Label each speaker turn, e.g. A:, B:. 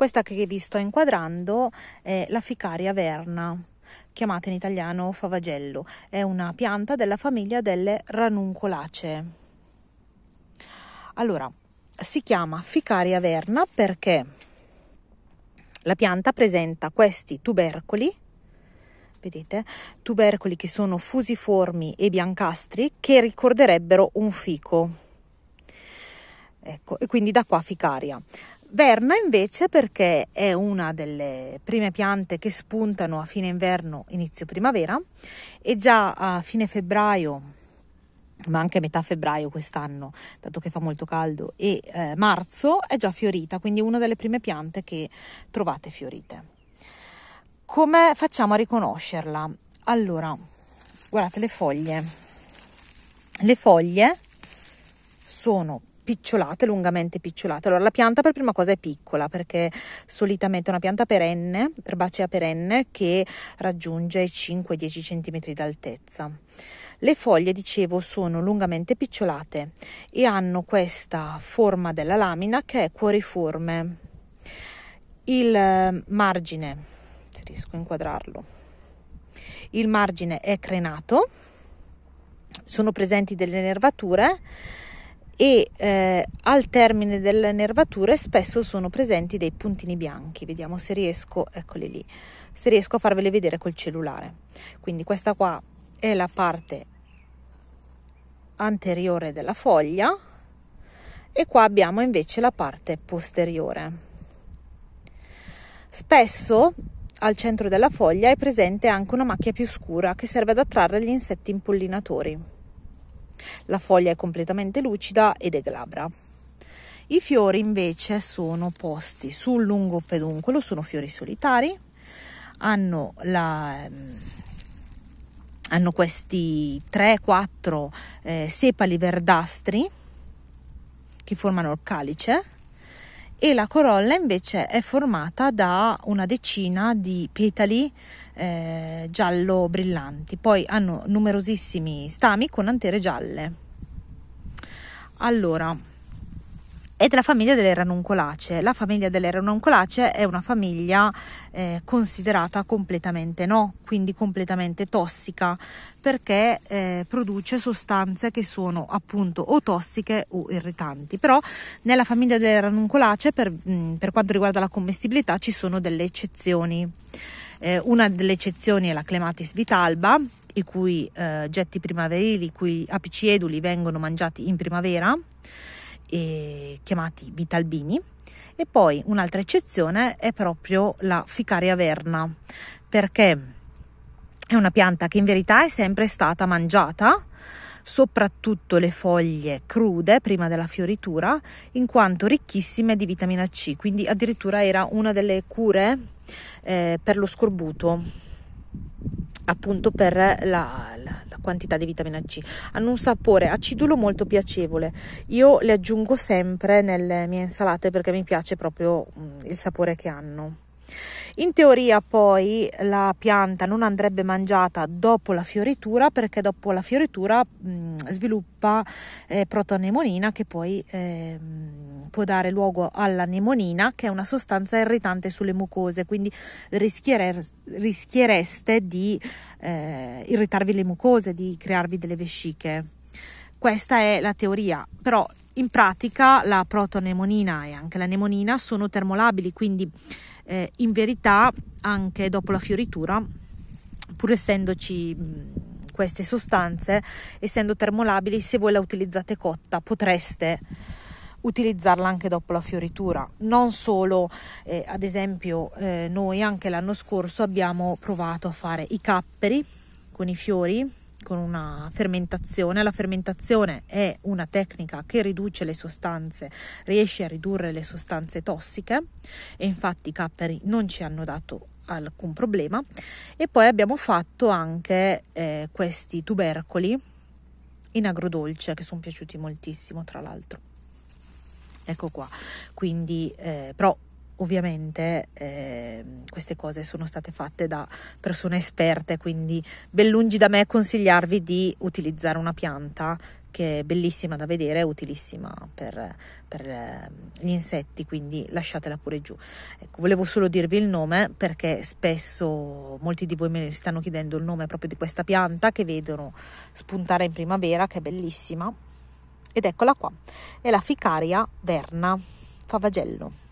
A: Questa che vi sto inquadrando è la ficaria verna, chiamata in italiano favagello, è una pianta della famiglia delle ranuncolacee. Allora, si chiama ficaria verna perché la pianta presenta questi tubercoli vedete, tubercoli che sono fusiformi e biancastri che ricorderebbero un fico. Ecco, e quindi da qua ficaria. Verna invece perché è una delle prime piante che spuntano a fine inverno, inizio primavera e già a fine febbraio ma anche a metà febbraio quest'anno, dato che fa molto caldo, e eh, marzo è già fiorita, quindi una delle prime piante che trovate fiorite. Come facciamo a riconoscerla? Allora, guardate le foglie. Le foglie sono picciolate, lungamente picciolate. Allora, la pianta per prima cosa è piccola perché solitamente è una pianta perenne, erbacea perenne, che raggiunge i 5-10 cm d'altezza. Le foglie, dicevo, sono lungamente picciolate e hanno questa forma della lamina che è cuoriforme. Il margine, se riesco a inquadrarlo, il margine è crenato, sono presenti delle nervature e eh, al termine delle nervature spesso sono presenti dei puntini bianchi. Vediamo se riesco, eccoli lì, se riesco a farvele vedere col cellulare. Quindi questa qua è la parte anteriore della foglia e qua abbiamo invece la parte posteriore. Spesso al centro della foglia è presente anche una macchia più scura che serve ad attrarre gli insetti impollinatori. La foglia è completamente lucida ed è glabra. I fiori invece sono posti sul lungo peduncolo, sono fiori solitari, hanno, la, ehm, hanno questi 3-4 eh, sepali verdastri che formano il calice e la corolla invece è formata da una decina di petali eh, giallo brillanti, poi hanno numerosissimi stami con antere gialle. Allora, è della famiglia delle ranuncolacee. La famiglia delle ranuncolacee è una famiglia eh, considerata completamente no, quindi completamente tossica, perché eh, produce sostanze che sono appunto o tossiche o irritanti. Però nella famiglia delle ranuncolacee, per, mm, per quanto riguarda la commestibilità, ci sono delle eccezioni. Eh, una delle eccezioni è la Clematis vitalba, i cui eh, getti primaverili, i cui apici eduli vengono mangiati in primavera eh, chiamati vitalbini e poi un'altra eccezione è proprio la ficaria verna perché è una pianta che in verità è sempre stata mangiata soprattutto le foglie crude prima della fioritura, in quanto ricchissime di vitamina C, quindi addirittura era una delle cure eh, per lo scorbuto appunto per la, la, la, quantità di vitamina C. Hanno un sapore acidulo molto piacevole. Io le aggiungo sempre nelle mie insalate perché mi piace proprio mm, il sapore che hanno. In teoria poi la pianta non andrebbe mangiata dopo la fioritura perché dopo la fioritura mh, mm, sviluppa eh, protonemonina che poi eh, può dare luogo alla nemonina, che è una sostanza irritante sulle mucose, quindi rischiere, rischiereste di eh, irritarvi le mucose, di crearvi delle vesciche. Questa è la teoria, però in pratica la protonemonina e anche la nemonina sono termolabili, quindi eh, in verità anche dopo la fioritura, pur essendoci queste sostanze, essendo termolabili, se voi la utilizzate cotta potreste utilizzarla anche dopo la fioritura. Non solo, eh, ad esempio, eh, noi anche l'anno scorso abbiamo provato a fare i capperi con i fiori con una fermentazione. La fermentazione è una tecnica che riduce le sostanze, riesce a ridurre le sostanze tossiche e infatti i capperi non ci hanno dato alcun problema. E poi abbiamo fatto anche eh, questi tubercoli in agrodolce che sono piaciuti moltissimo, tra l'altro. Ecco qua. Quindi, eh, però ovviamente eh, queste cose sono state fatte da persone esperte, quindi ben lungi da me consigliarvi di utilizzare una pianta che è bellissima da vedere, utilissima per, per eh, gli insetti, quindi lasciatela pure giù. Ecco, volevo solo dirvi il nome perché spesso molti di voi mi stanno chiedendo il nome proprio di questa pianta che vedono spuntare in primavera, che è bellissima ed eccola qua, è la Ficaria verna, favagello.